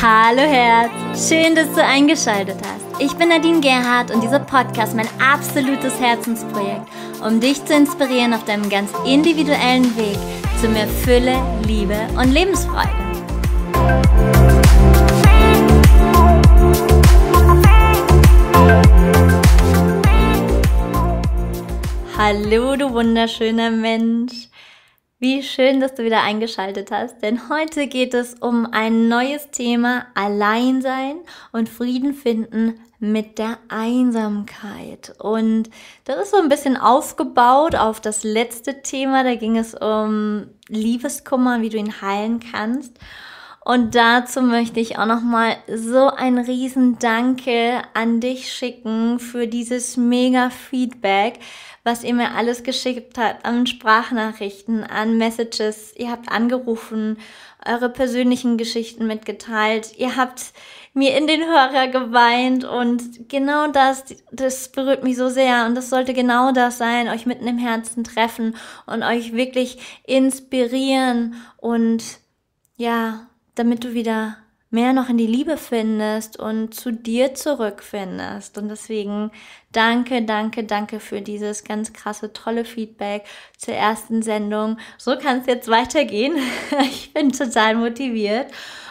Hallo Herz, schön, dass du eingeschaltet hast. Ich bin Nadine Gerhardt und dieser Podcast ist mein absolutes Herzensprojekt, um dich zu inspirieren auf deinem ganz individuellen Weg zu mehr Fülle, Liebe und Lebensfreude. Musik Hallo, du wunderschöner Mensch. Wie schön, dass du wieder eingeschaltet hast, denn heute geht es um ein neues Thema Alleinsein und Frieden finden mit der Einsamkeit. Und das ist so ein bisschen aufgebaut auf das letzte Thema, da ging es um Liebeskummer, wie du ihn heilen kannst. Und dazu möchte ich auch nochmal so ein riesen Danke an dich schicken für dieses mega Feedback, was ihr mir alles geschickt habt an Sprachnachrichten, an Messages. Ihr habt angerufen, eure persönlichen Geschichten mitgeteilt. Ihr habt mir in den Hörer geweint und genau das, das berührt mich so sehr und das sollte genau das sein, euch mitten im Herzen treffen und euch wirklich inspirieren und ja, damit du wieder mehr noch in die Liebe findest und zu dir zurückfindest. Und deswegen danke, danke, danke für dieses ganz krasse, tolle Feedback zur ersten Sendung. So kann es jetzt weitergehen. ich bin total motiviert.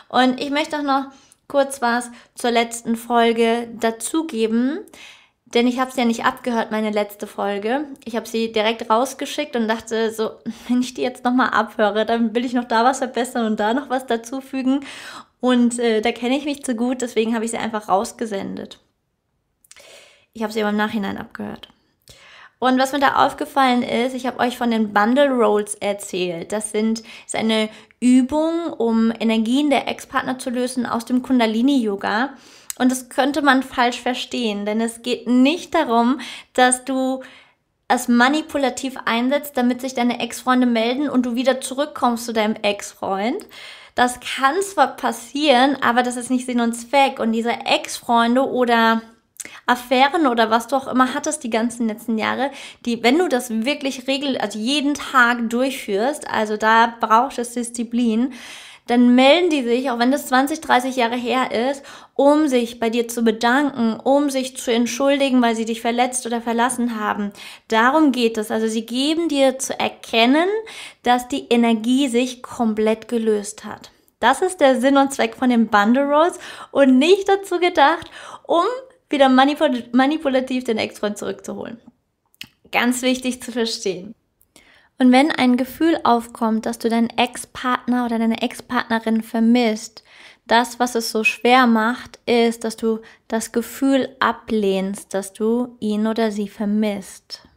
Und ich möchte auch noch kurz was zur letzten Folge dazugeben. Denn ich habe es ja nicht abgehört, meine letzte Folge. Ich habe sie direkt rausgeschickt und dachte so, wenn ich die jetzt nochmal abhöre, dann will ich noch da was verbessern und da noch was dazufügen. Und äh, da kenne ich mich zu gut, deswegen habe ich sie einfach rausgesendet. Ich habe sie aber im Nachhinein abgehört. Und was mir da aufgefallen ist, ich habe euch von den Bundle Rolls erzählt. Das sind, ist eine Übung, um Energien der Ex-Partner zu lösen aus dem Kundalini-Yoga. Und das könnte man falsch verstehen, denn es geht nicht darum, dass du es manipulativ einsetzt, damit sich deine Ex-Freunde melden und du wieder zurückkommst zu deinem Ex-Freund. Das kann zwar passieren, aber das ist nicht Sinn und Zweck. Und diese Ex-Freunde oder Affären oder was du auch immer hattest die ganzen letzten Jahre, die, wenn du das wirklich regel, also jeden Tag durchführst, also da braucht es Disziplin, dann melden die sich, auch wenn das 20, 30 Jahre her ist, um sich bei dir zu bedanken, um sich zu entschuldigen, weil sie dich verletzt oder verlassen haben. Darum geht es. Also sie geben dir zu erkennen, dass die Energie sich komplett gelöst hat. Das ist der Sinn und Zweck von den Bundle-Rolls und nicht dazu gedacht, um wieder manipul manipulativ den Ex-Freund zurückzuholen. Ganz wichtig zu verstehen. Und wenn ein Gefühl aufkommt, dass du deinen Ex-Partner oder deine Ex-Partnerin vermisst, das, was es so schwer macht, ist, dass du das Gefühl ablehnst, dass du ihn oder sie vermisst.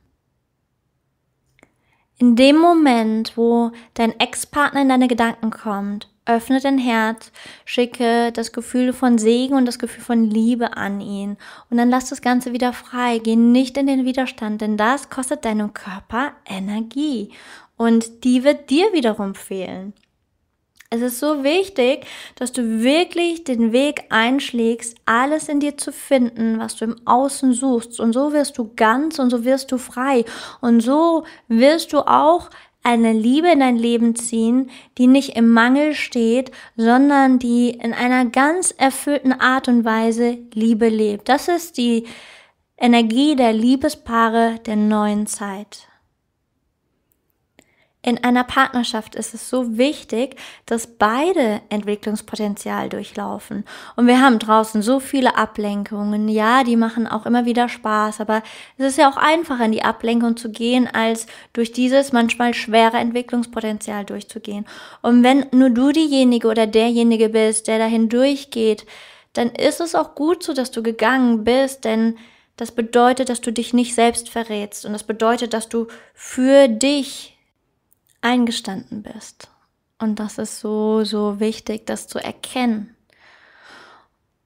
In dem Moment, wo dein Ex-Partner in deine Gedanken kommt, Öffne dein Herz, schicke das Gefühl von Segen und das Gefühl von Liebe an ihn. Und dann lass das Ganze wieder frei. Geh nicht in den Widerstand, denn das kostet deinem Körper Energie. Und die wird dir wiederum fehlen. Es ist so wichtig, dass du wirklich den Weg einschlägst, alles in dir zu finden, was du im Außen suchst. Und so wirst du ganz und so wirst du frei. Und so wirst du auch eine Liebe in dein Leben ziehen, die nicht im Mangel steht, sondern die in einer ganz erfüllten Art und Weise Liebe lebt. Das ist die Energie der Liebespaare der neuen Zeit. In einer Partnerschaft ist es so wichtig, dass beide Entwicklungspotenzial durchlaufen. Und wir haben draußen so viele Ablenkungen. Ja, die machen auch immer wieder Spaß, aber es ist ja auch einfacher, in die Ablenkung zu gehen, als durch dieses manchmal schwere Entwicklungspotenzial durchzugehen. Und wenn nur du diejenige oder derjenige bist, der dahin durchgeht, dann ist es auch gut so, dass du gegangen bist, denn das bedeutet, dass du dich nicht selbst verrätst und das bedeutet, dass du für dich eingestanden bist. Und das ist so, so wichtig, das zu erkennen.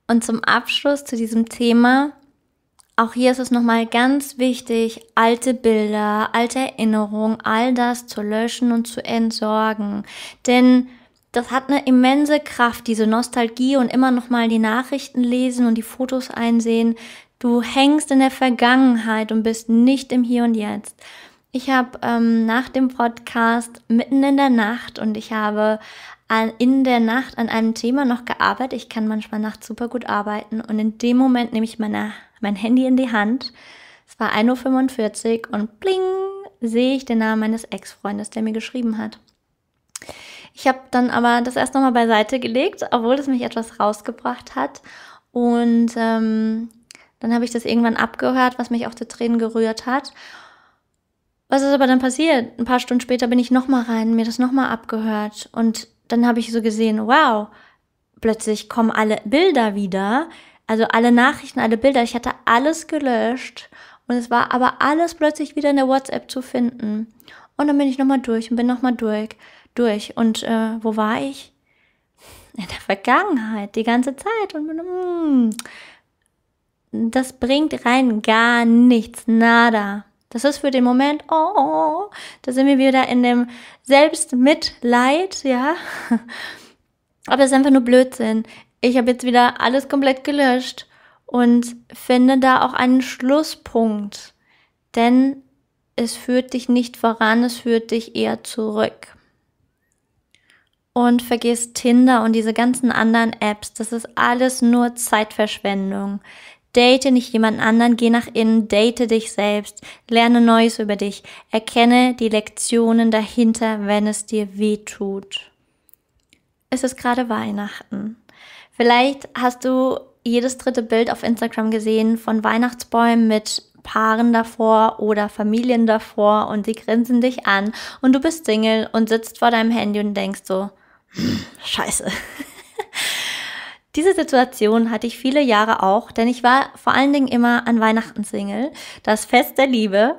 Und zum Abschluss zu diesem Thema, auch hier ist es nochmal ganz wichtig, alte Bilder, alte Erinnerungen, all das zu löschen und zu entsorgen. Denn das hat eine immense Kraft, diese Nostalgie und immer nochmal die Nachrichten lesen und die Fotos einsehen. Du hängst in der Vergangenheit und bist nicht im Hier und Jetzt. Ich habe ähm, nach dem Podcast mitten in der Nacht und ich habe in der Nacht an einem Thema noch gearbeitet. Ich kann manchmal nachts super gut arbeiten und in dem Moment nehme ich meine, mein Handy in die Hand. Es war 1.45 Uhr und bling, sehe ich den Namen meines Ex-Freundes, der mir geschrieben hat. Ich habe dann aber das erst nochmal beiseite gelegt, obwohl es mich etwas rausgebracht hat. Und ähm, dann habe ich das irgendwann abgehört, was mich auch zu Tränen gerührt hat. Was ist aber dann passiert? Ein paar Stunden später bin ich nochmal rein, mir das nochmal abgehört und dann habe ich so gesehen, wow, plötzlich kommen alle Bilder wieder, also alle Nachrichten, alle Bilder. Ich hatte alles gelöscht und es war aber alles plötzlich wieder in der WhatsApp zu finden. Und dann bin ich nochmal durch und bin nochmal durch, durch. Und äh, wo war ich? In der Vergangenheit, die ganze Zeit. Und mm, das bringt rein gar nichts, nada. Das ist für den Moment, oh, da sind wir wieder in dem Selbstmitleid, ja. Aber das ist einfach nur Blödsinn. Ich habe jetzt wieder alles komplett gelöscht und finde da auch einen Schlusspunkt. Denn es führt dich nicht voran, es führt dich eher zurück. Und vergiss Tinder und diese ganzen anderen Apps. Das ist alles nur Zeitverschwendung. Date nicht jemand anderen, geh nach innen, date dich selbst, lerne Neues über dich, erkenne die Lektionen dahinter, wenn es dir weh tut. Es ist gerade Weihnachten. Vielleicht hast du jedes dritte Bild auf Instagram gesehen von Weihnachtsbäumen mit Paaren davor oder Familien davor und sie grinsen dich an und du bist Single und sitzt vor deinem Handy und denkst so, hm, Scheiße. Diese Situation hatte ich viele Jahre auch, denn ich war vor allen Dingen immer an Weihnachten Single, das Fest der Liebe.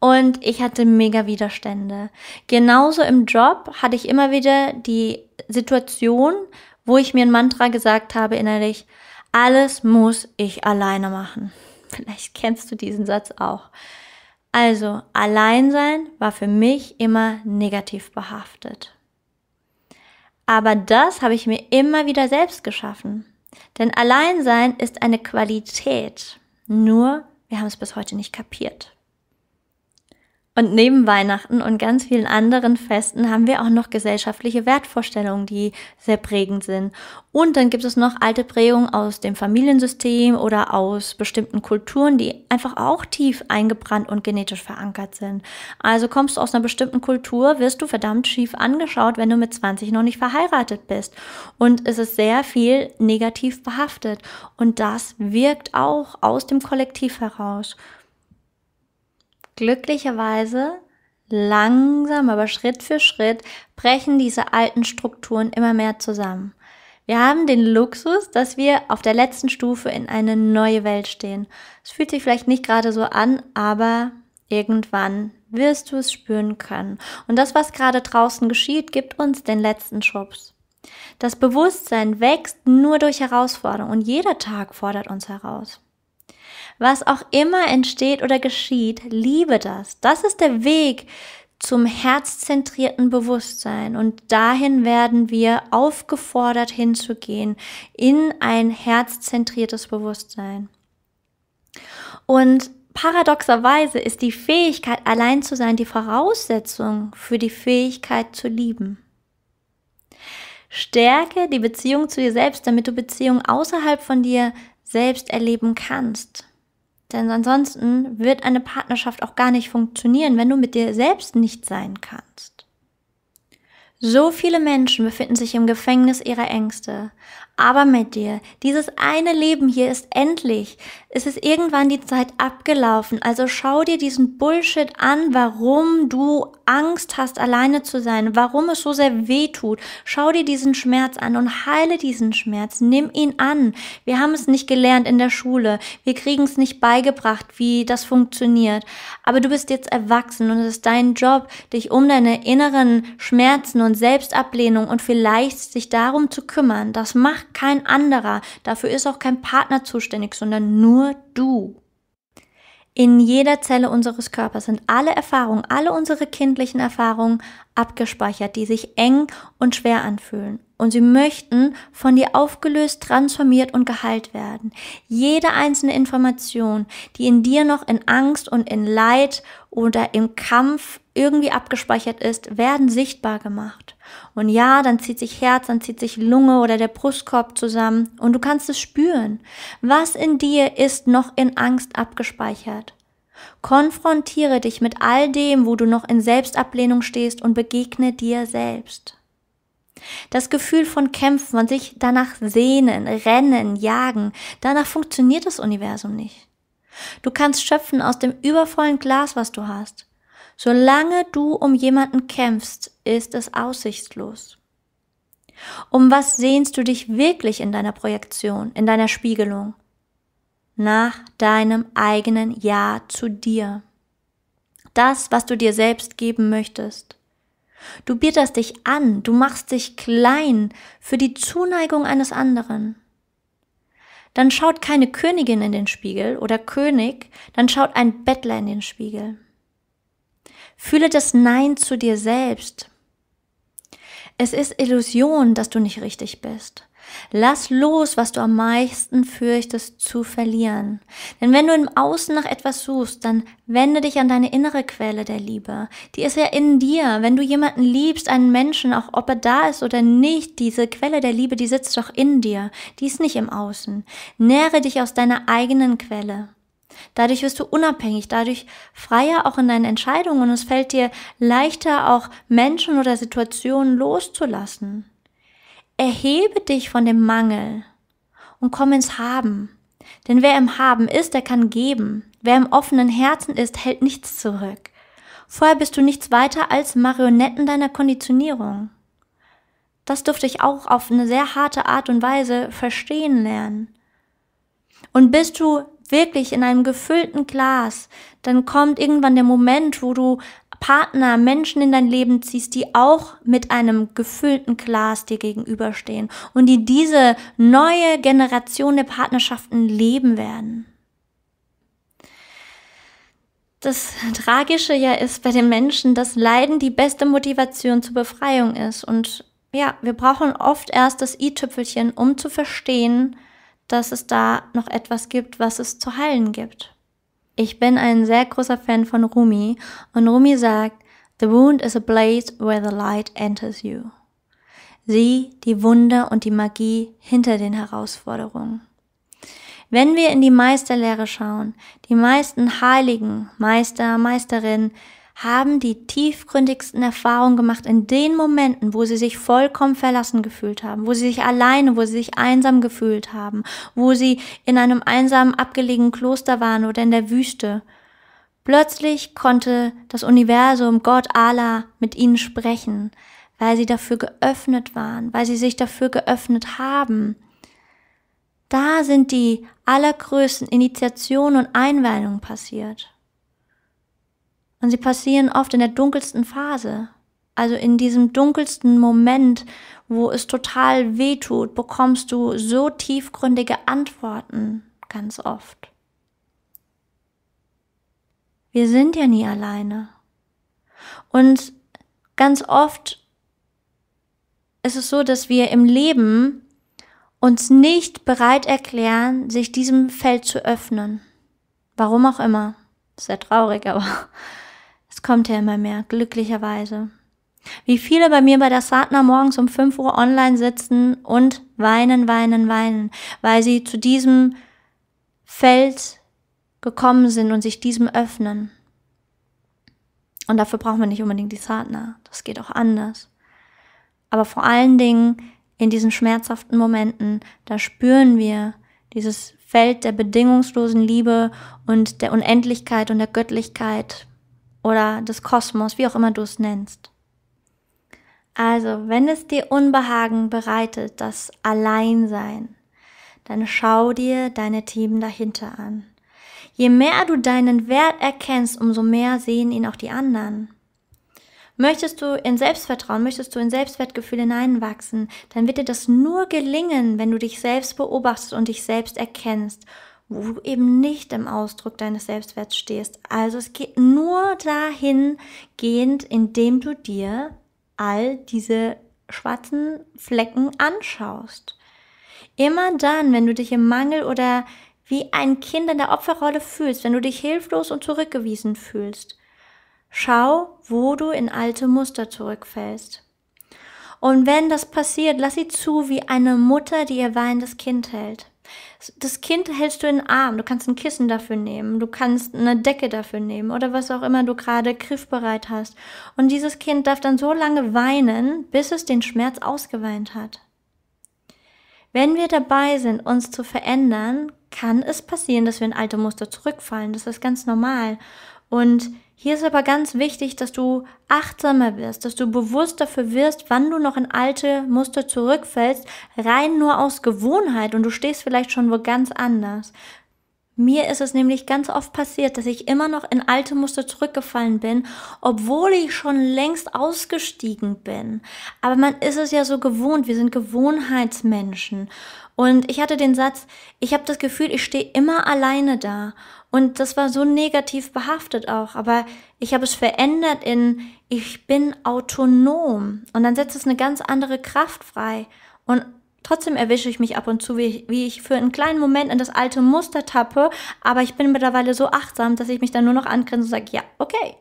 Und ich hatte mega Widerstände. Genauso im Job hatte ich immer wieder die Situation, wo ich mir ein Mantra gesagt habe innerlich, alles muss ich alleine machen. Vielleicht kennst du diesen Satz auch. Also, allein sein war für mich immer negativ behaftet. Aber das habe ich mir immer wieder selbst geschaffen. Denn Alleinsein ist eine Qualität. Nur, wir haben es bis heute nicht kapiert. Und neben Weihnachten und ganz vielen anderen Festen haben wir auch noch gesellschaftliche Wertvorstellungen, die sehr prägend sind. Und dann gibt es noch alte Prägungen aus dem Familiensystem oder aus bestimmten Kulturen, die einfach auch tief eingebrannt und genetisch verankert sind. Also kommst du aus einer bestimmten Kultur, wirst du verdammt schief angeschaut, wenn du mit 20 noch nicht verheiratet bist. Und es ist sehr viel negativ behaftet. Und das wirkt auch aus dem Kollektiv heraus. Glücklicherweise langsam, aber Schritt für Schritt brechen diese alten Strukturen immer mehr zusammen. Wir haben den Luxus, dass wir auf der letzten Stufe in eine neue Welt stehen. Es fühlt sich vielleicht nicht gerade so an, aber irgendwann wirst du es spüren können. Und das, was gerade draußen geschieht, gibt uns den letzten Schubs. Das Bewusstsein wächst nur durch Herausforderung und jeder Tag fordert uns heraus. Was auch immer entsteht oder geschieht, liebe das. Das ist der Weg zum herzzentrierten Bewusstsein. Und dahin werden wir aufgefordert hinzugehen, in ein herzzentriertes Bewusstsein. Und paradoxerweise ist die Fähigkeit, allein zu sein, die Voraussetzung für die Fähigkeit zu lieben. Stärke die Beziehung zu dir selbst, damit du Beziehungen außerhalb von dir selbst erleben kannst. Denn ansonsten wird eine Partnerschaft auch gar nicht funktionieren, wenn du mit dir selbst nicht sein kannst. So viele Menschen befinden sich im Gefängnis ihrer Ängste, aber mit dir. Dieses eine Leben hier ist endlich. Es ist irgendwann die Zeit abgelaufen. Also schau dir diesen Bullshit an, warum du Angst hast, alleine zu sein, warum es so sehr weh tut. Schau dir diesen Schmerz an und heile diesen Schmerz. Nimm ihn an. Wir haben es nicht gelernt in der Schule. Wir kriegen es nicht beigebracht, wie das funktioniert. Aber du bist jetzt erwachsen und es ist dein Job, dich um deine inneren Schmerzen und Selbstablehnung und vielleicht sich darum zu kümmern. Das macht kein anderer. Dafür ist auch kein Partner zuständig, sondern nur du. In jeder Zelle unseres Körpers sind alle Erfahrungen, alle unsere kindlichen Erfahrungen abgespeichert, die sich eng und schwer anfühlen. Und sie möchten von dir aufgelöst, transformiert und geheilt werden. Jede einzelne Information, die in dir noch in Angst und in Leid oder im Kampf irgendwie abgespeichert ist, werden sichtbar gemacht. Und ja, dann zieht sich Herz, dann zieht sich Lunge oder der Brustkorb zusammen und du kannst es spüren. Was in dir ist noch in Angst abgespeichert? Konfrontiere dich mit all dem, wo du noch in Selbstablehnung stehst und begegne dir selbst. Das Gefühl von Kämpfen und sich danach sehnen, rennen, jagen, danach funktioniert das Universum nicht. Du kannst schöpfen aus dem übervollen Glas, was du hast. Solange du um jemanden kämpfst, ist es aussichtslos. Um was sehnst du dich wirklich in deiner Projektion, in deiner Spiegelung? Nach deinem eigenen Ja zu dir. Das, was du dir selbst geben möchtest. Du bieterst dich an, du machst dich klein für die Zuneigung eines anderen. Dann schaut keine Königin in den Spiegel oder König, dann schaut ein Bettler in den Spiegel. Fühle das Nein zu dir selbst. Es ist Illusion, dass du nicht richtig bist. Lass los, was du am meisten fürchtest zu verlieren. Denn wenn du im Außen nach etwas suchst, dann wende dich an deine innere Quelle der Liebe. Die ist ja in dir. Wenn du jemanden liebst, einen Menschen, auch ob er da ist oder nicht, diese Quelle der Liebe, die sitzt doch in dir. Die ist nicht im Außen. Nähre dich aus deiner eigenen Quelle. Dadurch wirst du unabhängig, dadurch freier auch in deinen Entscheidungen und es fällt dir leichter auch Menschen oder Situationen loszulassen. Erhebe dich von dem Mangel und komm ins Haben. Denn wer im Haben ist, der kann geben. Wer im offenen Herzen ist, hält nichts zurück. Vorher bist du nichts weiter als Marionetten deiner Konditionierung. Das durfte ich auch auf eine sehr harte Art und Weise verstehen lernen. Und bist du wirklich in einem gefüllten Glas, dann kommt irgendwann der Moment, wo du Partner, Menschen in dein Leben ziehst, die auch mit einem gefüllten Glas dir gegenüberstehen und die diese neue Generation der Partnerschaften leben werden. Das Tragische ja ist bei den Menschen, dass Leiden die beste Motivation zur Befreiung ist. Und ja, wir brauchen oft erst das i-Tüpfelchen, um zu verstehen, dass es da noch etwas gibt, was es zu heilen gibt. Ich bin ein sehr großer Fan von Rumi und Rumi sagt, The wound is a place where the light enters you. Sieh die Wunder und die Magie hinter den Herausforderungen. Wenn wir in die Meisterlehre schauen, die meisten Heiligen, Meister, Meisterinnen haben die tiefgründigsten Erfahrungen gemacht in den Momenten, wo sie sich vollkommen verlassen gefühlt haben, wo sie sich alleine, wo sie sich einsam gefühlt haben, wo sie in einem einsamen, abgelegenen Kloster waren oder in der Wüste. Plötzlich konnte das Universum, Gott Allah, mit ihnen sprechen, weil sie dafür geöffnet waren, weil sie sich dafür geöffnet haben. Da sind die allergrößten Initiationen und Einweihungen passiert. Und sie passieren oft in der dunkelsten Phase. Also in diesem dunkelsten Moment, wo es total weh tut, bekommst du so tiefgründige Antworten ganz oft. Wir sind ja nie alleine. Und ganz oft ist es so, dass wir im Leben uns nicht bereit erklären, sich diesem Feld zu öffnen. Warum auch immer. Sehr traurig, aber es kommt ja immer mehr, glücklicherweise. Wie viele bei mir bei der Satna morgens um 5 Uhr online sitzen und weinen, weinen, weinen, weil sie zu diesem Feld gekommen sind und sich diesem öffnen. Und dafür brauchen wir nicht unbedingt die Satna. Das geht auch anders. Aber vor allen Dingen in diesen schmerzhaften Momenten, da spüren wir dieses Feld der bedingungslosen Liebe und der Unendlichkeit und der Göttlichkeit, oder des Kosmos, wie auch immer du es nennst. Also, wenn es dir Unbehagen bereitet, das Alleinsein, dann schau dir deine Themen dahinter an. Je mehr du deinen Wert erkennst, umso mehr sehen ihn auch die anderen. Möchtest du in Selbstvertrauen, möchtest du in Selbstwertgefühl hineinwachsen, dann wird dir das nur gelingen, wenn du dich selbst beobachtest und dich selbst erkennst wo du eben nicht im Ausdruck deines Selbstwerts stehst. Also es geht nur dahingehend, indem du dir all diese schwarzen Flecken anschaust. Immer dann, wenn du dich im Mangel oder wie ein Kind in der Opferrolle fühlst, wenn du dich hilflos und zurückgewiesen fühlst, schau, wo du in alte Muster zurückfällst. Und wenn das passiert, lass sie zu wie eine Mutter, die ihr weinendes Kind hält das Kind hältst du in den Arm, du kannst ein Kissen dafür nehmen, du kannst eine Decke dafür nehmen oder was auch immer du gerade griffbereit hast. Und dieses Kind darf dann so lange weinen, bis es den Schmerz ausgeweint hat. Wenn wir dabei sind, uns zu verändern, kann es passieren, dass wir in alte Muster zurückfallen. Das ist ganz normal. Und hier ist aber ganz wichtig, dass du achtsamer wirst, dass du bewusst dafür wirst, wann du noch in alte Muster zurückfällst, rein nur aus Gewohnheit und du stehst vielleicht schon wo ganz anders. Mir ist es nämlich ganz oft passiert, dass ich immer noch in alte Muster zurückgefallen bin, obwohl ich schon längst ausgestiegen bin. Aber man ist es ja so gewohnt, wir sind Gewohnheitsmenschen. Und ich hatte den Satz, ich habe das Gefühl, ich stehe immer alleine da. Und das war so negativ behaftet auch. Aber ich habe es verändert in, ich bin autonom. Und dann setzt es eine ganz andere Kraft frei. Und trotzdem erwische ich mich ab und zu, wie, wie ich für einen kleinen Moment in das alte Muster tappe. Aber ich bin mittlerweile so achtsam, dass ich mich dann nur noch angrenze und sage, ja, okay.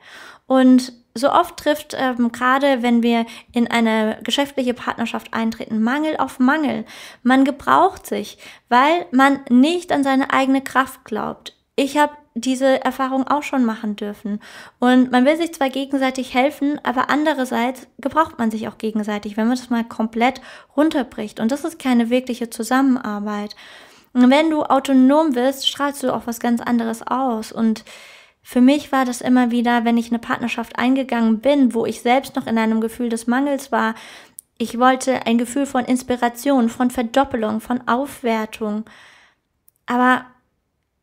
Und so oft trifft, ähm, gerade wenn wir in eine geschäftliche Partnerschaft eintreten, Mangel auf Mangel. Man gebraucht sich, weil man nicht an seine eigene Kraft glaubt. Ich habe diese Erfahrung auch schon machen dürfen. Und man will sich zwar gegenseitig helfen, aber andererseits gebraucht man sich auch gegenseitig, wenn man das mal komplett runterbricht. Und das ist keine wirkliche Zusammenarbeit. Und wenn du autonom wirst, strahlst du auch was ganz anderes aus. Und für mich war das immer wieder, wenn ich eine Partnerschaft eingegangen bin, wo ich selbst noch in einem Gefühl des Mangels war, ich wollte ein Gefühl von Inspiration, von Verdoppelung, von Aufwertung. Aber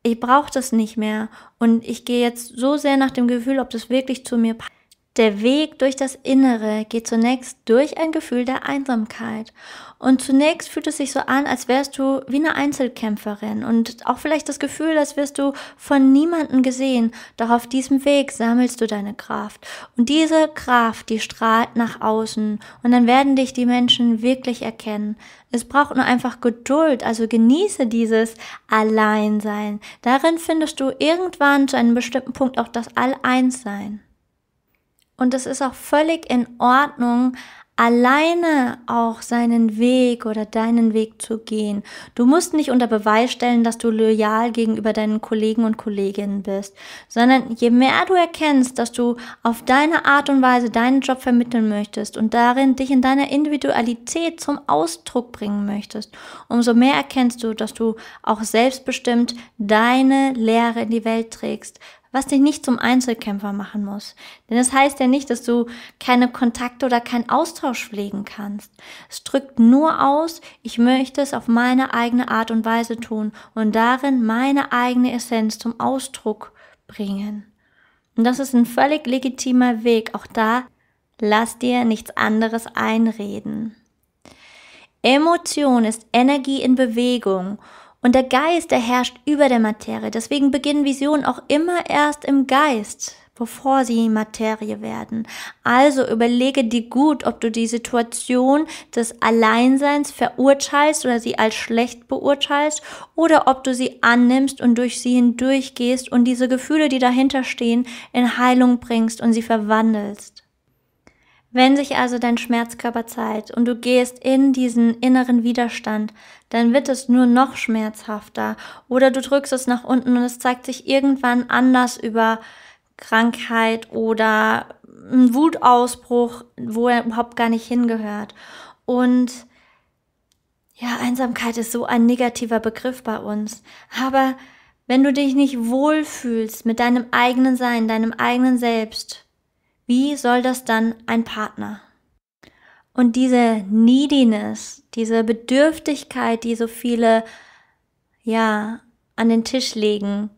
ich brauche das nicht mehr und ich gehe jetzt so sehr nach dem Gefühl, ob das wirklich zu mir passt. Der Weg durch das Innere geht zunächst durch ein Gefühl der Einsamkeit. Und zunächst fühlt es sich so an, als wärst du wie eine Einzelkämpferin und auch vielleicht das Gefühl, als wirst du von niemandem gesehen. Doch auf diesem Weg sammelst du deine Kraft. Und diese Kraft, die strahlt nach außen. Und dann werden dich die Menschen wirklich erkennen. Es braucht nur einfach Geduld, also genieße dieses Alleinsein. Darin findest du irgendwann zu einem bestimmten Punkt auch das All-Eins-Sein. Und es ist auch völlig in Ordnung, alleine auch seinen Weg oder deinen Weg zu gehen. Du musst nicht unter Beweis stellen, dass du loyal gegenüber deinen Kollegen und Kolleginnen bist, sondern je mehr du erkennst, dass du auf deine Art und Weise deinen Job vermitteln möchtest und darin dich in deiner Individualität zum Ausdruck bringen möchtest, umso mehr erkennst du, dass du auch selbstbestimmt deine Lehre in die Welt trägst, was dich nicht zum Einzelkämpfer machen muss. Denn es das heißt ja nicht, dass du keine Kontakte oder keinen Austausch pflegen kannst. Es drückt nur aus, ich möchte es auf meine eigene Art und Weise tun und darin meine eigene Essenz zum Ausdruck bringen. Und das ist ein völlig legitimer Weg. Auch da lass dir nichts anderes einreden. Emotion ist Energie in Bewegung und der Geist, der herrscht über der Materie. Deswegen beginnen Visionen auch immer erst im Geist, bevor sie Materie werden. Also überlege dir gut, ob du die Situation des Alleinseins verurteilst oder sie als schlecht beurteilst oder ob du sie annimmst und durch sie hindurchgehst und diese Gefühle, die dahinter stehen, in Heilung bringst und sie verwandelst. Wenn sich also dein Schmerzkörper zeigt und du gehst in diesen inneren Widerstand, dann wird es nur noch schmerzhafter oder du drückst es nach unten und es zeigt sich irgendwann anders über Krankheit oder ein Wutausbruch, wo er überhaupt gar nicht hingehört. Und ja, Einsamkeit ist so ein negativer Begriff bei uns. Aber wenn du dich nicht wohlfühlst mit deinem eigenen Sein, deinem eigenen Selbst, wie soll das dann ein Partner? Und diese Neediness, diese Bedürftigkeit, die so viele, ja, an den Tisch legen,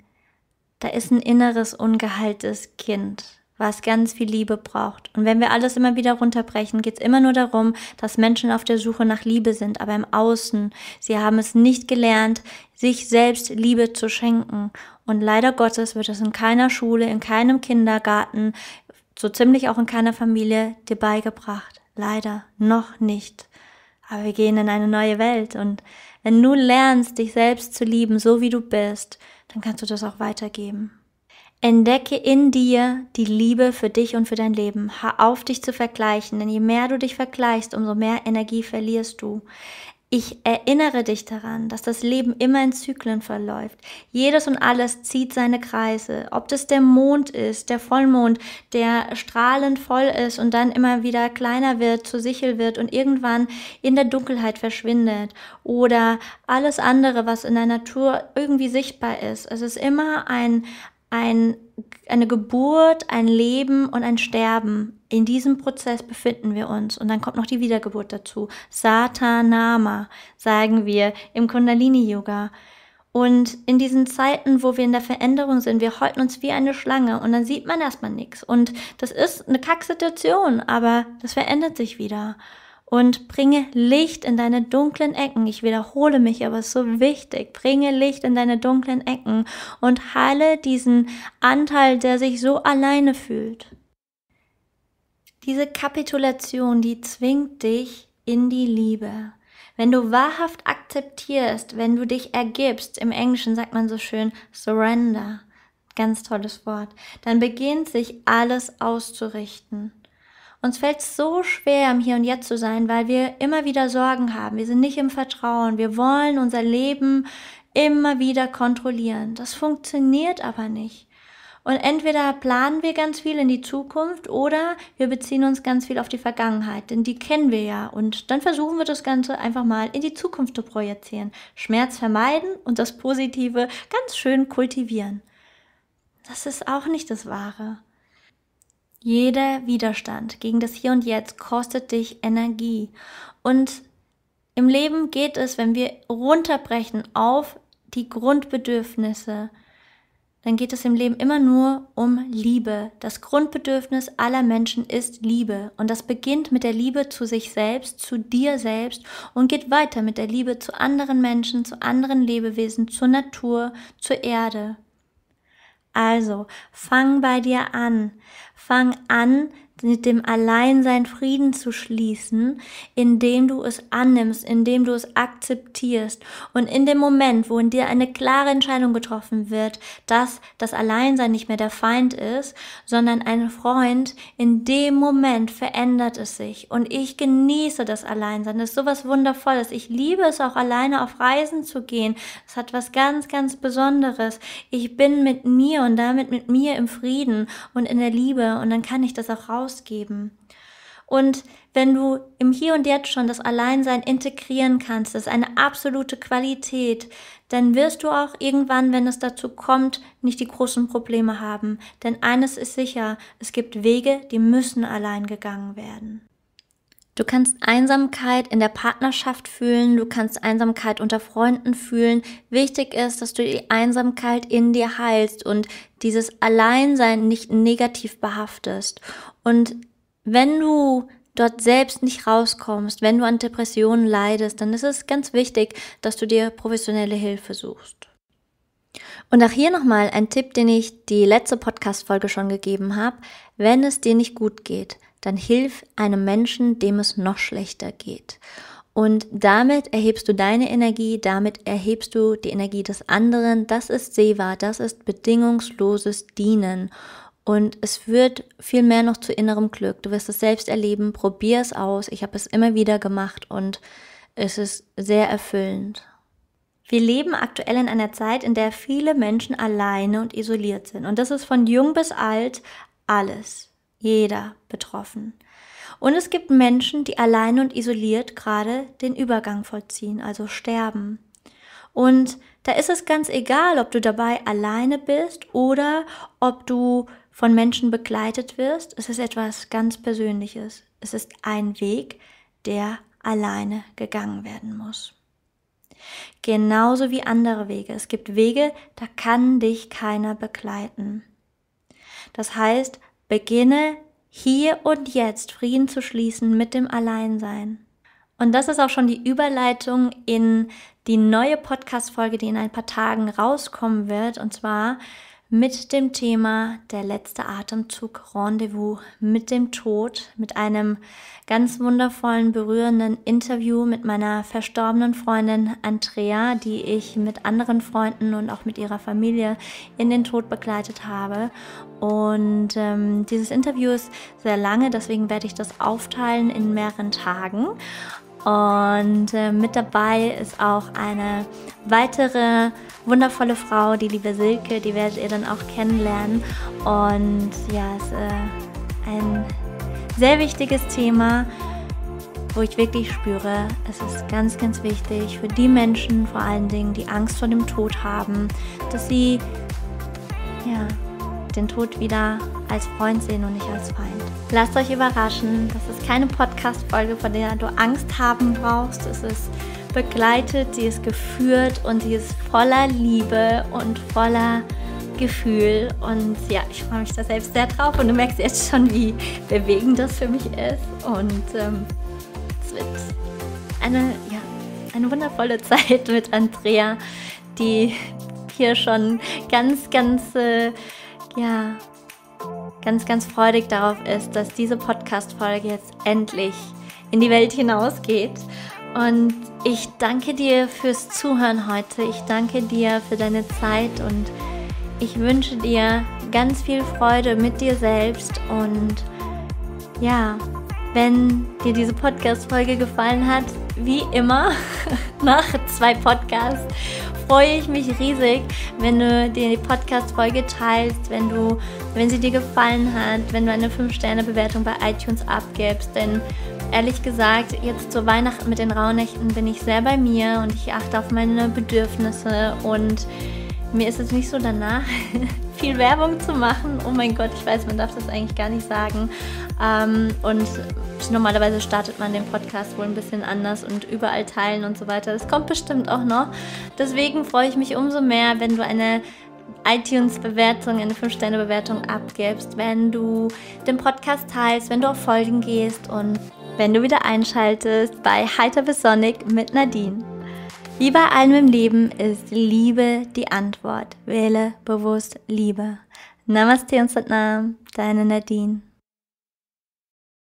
da ist ein inneres, ungeheiltes Kind, was ganz viel Liebe braucht. Und wenn wir alles immer wieder runterbrechen, geht es immer nur darum, dass Menschen auf der Suche nach Liebe sind, aber im Außen. Sie haben es nicht gelernt, sich selbst Liebe zu schenken. Und leider Gottes wird es in keiner Schule, in keinem Kindergarten, so ziemlich auch in keiner Familie dir beigebracht. Leider noch nicht. Aber wir gehen in eine neue Welt und wenn du lernst, dich selbst zu lieben, so wie du bist, dann kannst du das auch weitergeben. Entdecke in dir die Liebe für dich und für dein Leben. Hör auf, dich zu vergleichen, denn je mehr du dich vergleichst, umso mehr Energie verlierst du. Ich erinnere dich daran, dass das Leben immer in Zyklen verläuft. Jedes und alles zieht seine Kreise. Ob das der Mond ist, der Vollmond, der strahlend voll ist und dann immer wieder kleiner wird, zu Sichel wird und irgendwann in der Dunkelheit verschwindet. Oder alles andere, was in der Natur irgendwie sichtbar ist. Es ist immer ein, ein, eine Geburt, ein Leben und ein Sterben. In diesem Prozess befinden wir uns. Und dann kommt noch die Wiedergeburt dazu. Satanama, sagen wir im Kundalini-Yoga. Und in diesen Zeiten, wo wir in der Veränderung sind, wir häuten uns wie eine Schlange und dann sieht man erstmal nichts. Und das ist eine Kacksituation, aber das verändert sich wieder und bringe Licht in deine dunklen Ecken. Ich wiederhole mich, aber es ist so wichtig. Bringe Licht in deine dunklen Ecken und heile diesen Anteil, der sich so alleine fühlt. Diese Kapitulation, die zwingt dich in die Liebe. Wenn du wahrhaft akzeptierst, wenn du dich ergibst, im Englischen sagt man so schön surrender, ganz tolles Wort, dann beginnt sich alles auszurichten. Uns fällt es so schwer, im Hier und Jetzt zu sein, weil wir immer wieder Sorgen haben. Wir sind nicht im Vertrauen. Wir wollen unser Leben immer wieder kontrollieren. Das funktioniert aber nicht. Und entweder planen wir ganz viel in die Zukunft oder wir beziehen uns ganz viel auf die Vergangenheit, denn die kennen wir ja. Und dann versuchen wir das Ganze einfach mal in die Zukunft zu projizieren. Schmerz vermeiden und das Positive ganz schön kultivieren. Das ist auch nicht das Wahre. Jeder Widerstand gegen das Hier und Jetzt kostet dich Energie. Und im Leben geht es, wenn wir runterbrechen auf die Grundbedürfnisse, dann geht es im Leben immer nur um Liebe. Das Grundbedürfnis aller Menschen ist Liebe. Und das beginnt mit der Liebe zu sich selbst, zu dir selbst und geht weiter mit der Liebe zu anderen Menschen, zu anderen Lebewesen, zur Natur, zur Erde. Also fang bei dir an. Fang an, mit dem Alleinsein Frieden zu schließen, indem du es annimmst, indem du es akzeptierst. Und in dem Moment, wo in dir eine klare Entscheidung getroffen wird, dass das Alleinsein nicht mehr der Feind ist, sondern ein Freund, in dem Moment verändert es sich. Und ich genieße das Alleinsein. Das ist sowas Wundervolles. Ich liebe es auch alleine auf Reisen zu gehen. Es hat was ganz, ganz Besonderes. Ich bin mit mir und damit mit mir im Frieden und in der Liebe. Und dann kann ich das auch raus ausgeben. Und wenn du im Hier und Jetzt schon das Alleinsein integrieren kannst, das ist eine absolute Qualität, dann wirst du auch irgendwann, wenn es dazu kommt, nicht die großen Probleme haben. Denn eines ist sicher, es gibt Wege, die müssen allein gegangen werden. Du kannst Einsamkeit in der Partnerschaft fühlen, du kannst Einsamkeit unter Freunden fühlen. Wichtig ist, dass du die Einsamkeit in dir heilst und dieses Alleinsein nicht negativ behaftest. Und wenn du dort selbst nicht rauskommst, wenn du an Depressionen leidest, dann ist es ganz wichtig, dass du dir professionelle Hilfe suchst. Und auch hier nochmal ein Tipp, den ich die letzte Podcast-Folge schon gegeben habe. Wenn es dir nicht gut geht, dann hilf einem Menschen, dem es noch schlechter geht. Und damit erhebst du deine Energie, damit erhebst du die Energie des anderen. Das ist Seva, das ist bedingungsloses Dienen. Und es führt viel mehr noch zu innerem Glück. Du wirst es selbst erleben, probier es aus. Ich habe es immer wieder gemacht und es ist sehr erfüllend. Wir leben aktuell in einer Zeit, in der viele Menschen alleine und isoliert sind. Und das ist von jung bis alt alles, jeder betroffen. Und es gibt Menschen, die alleine und isoliert gerade den Übergang vollziehen, also sterben. Und da ist es ganz egal, ob du dabei alleine bist oder ob du von Menschen begleitet wirst, ist es etwas ganz Persönliches. Es ist ein Weg, der alleine gegangen werden muss. Genauso wie andere Wege. Es gibt Wege, da kann dich keiner begleiten. Das heißt, beginne hier und jetzt Frieden zu schließen mit dem Alleinsein. Und das ist auch schon die Überleitung in die neue Podcast-Folge, die in ein paar Tagen rauskommen wird. Und zwar mit dem Thema Der letzte Atemzug Rendezvous mit dem Tod, mit einem ganz wundervollen, berührenden Interview mit meiner verstorbenen Freundin Andrea, die ich mit anderen Freunden und auch mit ihrer Familie in den Tod begleitet habe. Und ähm, dieses Interview ist sehr lange, deswegen werde ich das aufteilen in mehreren Tagen. Und äh, mit dabei ist auch eine weitere wundervolle Frau, die liebe Silke, die werdet ihr dann auch kennenlernen. Und ja, es ist äh, ein sehr wichtiges Thema, wo ich wirklich spüre, es ist ganz, ganz wichtig für die Menschen vor allen Dingen, die Angst vor dem Tod haben, dass sie ja, den Tod wieder als Freund sehen und nicht als Feind. Lasst euch überraschen, das ist keine Podcast-Folge, von der du Angst haben brauchst. Es ist begleitet, sie ist geführt und sie ist voller Liebe und voller Gefühl. Und ja, ich freue mich da selbst sehr drauf und du merkst jetzt schon, wie bewegend das für mich ist. Und ähm, es wird eine, ja, eine wundervolle Zeit mit Andrea, die hier schon ganz, ganz äh, ja, ganz, ganz freudig darauf ist, dass diese Podcast-Folge jetzt endlich in die Welt hinausgeht. Und ich danke dir fürs Zuhören heute. Ich danke dir für deine Zeit und ich wünsche dir ganz viel Freude mit dir selbst. Und ja, wenn dir diese Podcast-Folge gefallen hat, wie immer nach zwei Podcasts freue ich mich riesig, wenn du dir die Podcast-Folge teilst, wenn du, wenn sie dir gefallen hat, wenn du eine 5-Sterne-Bewertung bei iTunes abgibst. Denn ehrlich gesagt, jetzt zu Weihnachten mit den Rauhnächten bin ich sehr bei mir und ich achte auf meine Bedürfnisse und mir ist es nicht so danach, viel Werbung zu machen. Oh mein Gott, ich weiß, man darf das eigentlich gar nicht sagen. Ähm, und Normalerweise startet man den Podcast wohl ein bisschen anders und überall teilen und so weiter. Das kommt bestimmt auch noch. Deswegen freue ich mich umso mehr, wenn du eine iTunes-Bewertung, eine 5-Sterne-Bewertung abgibst, wenn du den Podcast teilst, wenn du auf Folgen gehst und wenn du wieder einschaltest bei Heiter bis Sonic mit Nadine. Wie bei allem im Leben ist Liebe die Antwort. Wähle bewusst Liebe. Namaste und Satnam, deine Nadine.